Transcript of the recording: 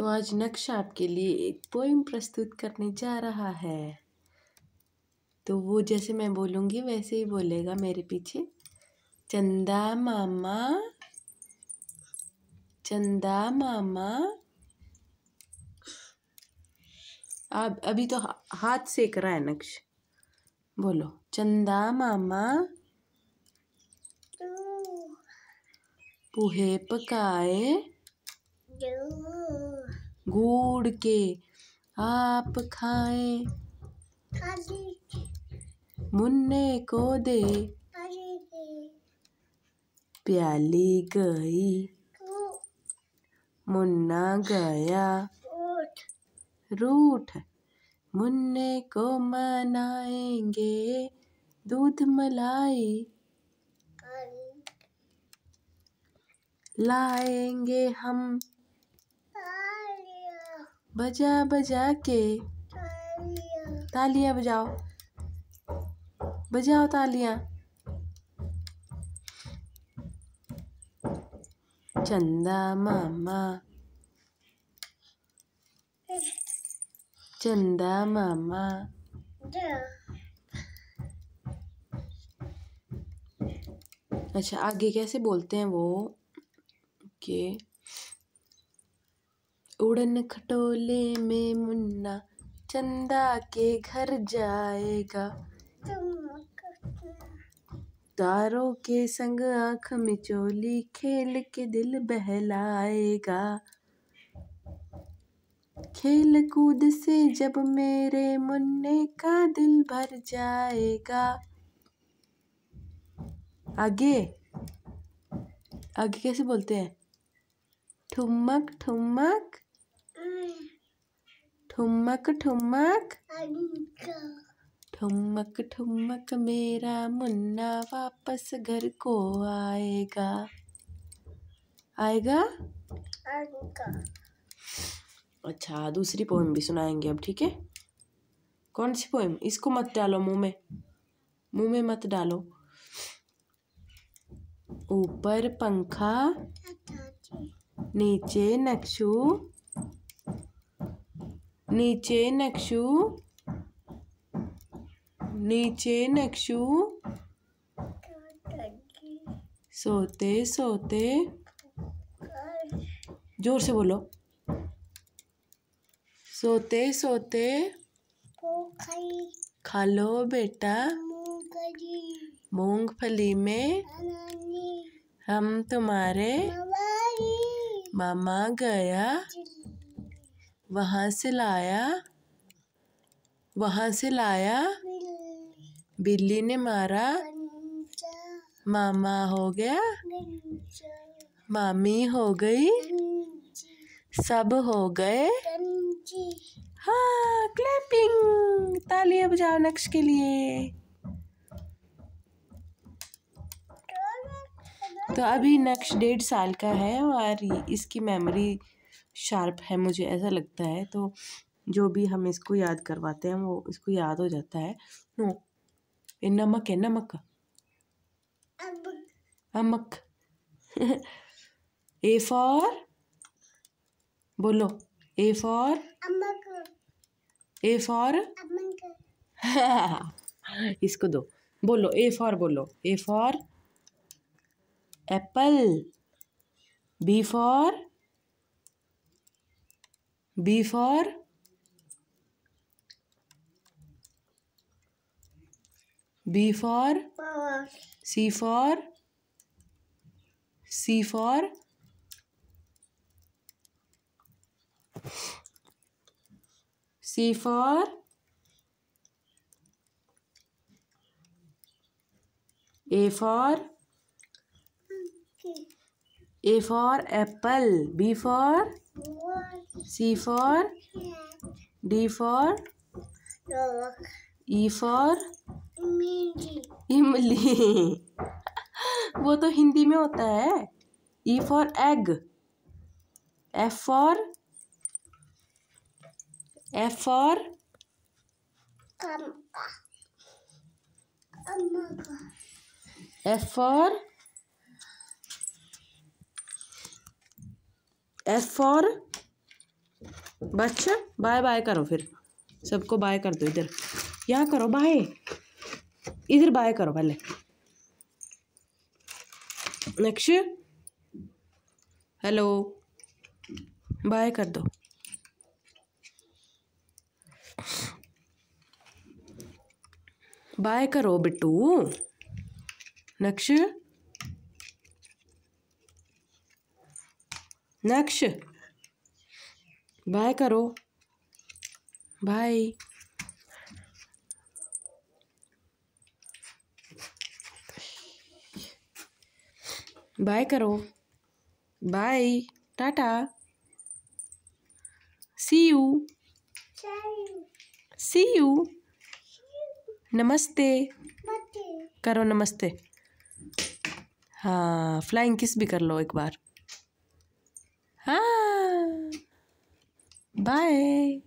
तो आज नक्शा आपके लिए एक पोइम प्रस्तुत करने जा रहा है तो वो जैसे मैं बोलूँगी वैसे ही बोलेगा मेरे पीछे चंदा मामा चंदा मामा आप अभी तो हाथ सेक रहा है नक्श बोलो चंदा मामा पोहे पकाए घूड़ के आप खाए मुन्ने को दे प्याली गई मुन्ना गया रूठ मुन्ने को मनाएंगे दूध मलाई लाएंगे हम बजा बजा के तालियां बजाओ बजाओ तालियां चंदा मामा चंदा मामा अच्छा आगे कैसे बोलते हैं वो okay. उड़न खटोले में मुन्ना चंदा के घर जाएगा तारों के संग आंख में चोली खेल के दिल बहलाएगा खेल कूद से जब मेरे मुन्ने का दिल भर जाएगा आगे आगे कैसे बोलते हैं ठुमक ठुमक ठुमक ठुमक ठुमक ठुमक मेरा मुन्ना वापस घर को आएगा आएगा अच्छा दूसरी पोएम भी सुनाएंगे अब ठीक है कौन सी पोएम इसको मत डालो मुंह में मुंह में मत डालो ऊपर पंखा नीचे नक्शू नीचे नक्शु नीचे नक्शु सोते सोते जोर से बोलो सोते सोते खा लो बेटा मूंगफली में हम तुम्हारे मामा गया वहाँ से लाया वहाँ से लाया बिल्ली ने मारा मामा हो गया मामी हो गई सब हो गए हाँ क्लैपिंग तालियां बजाओ नक्श के लिए तो अभी नक्श डेढ़ साल का है और इसकी मेमोरी शार्प है मुझे ऐसा लगता है तो जो भी हम इसको याद करवाते हैं वो इसको याद हो जाता है नो ये नमक है नमक नमक ए फॉर बोलो ए फॉर ए फॉर इसको दो बोलो ए फॉर बोलो A for apple B for B for B for C for C for C for A for A for apple B for C for D for E for इमली वो तो हिंदी में होता है E for egg F for F for F for, F for बच्चा bye bye करो फिर सबको बाय कर दो इधर यहाँ करो बाय इधर बाय करो पहले नेक्स्ट हेलो बाय कर दो बाय करो बिट्टू नक्श नक्श बाय करो बाय बाय करो bye tata see you see you नमस्ते करो नमस्ते हाँ फ्लाइंग किस भी कर लो एक बार हाँ Bye.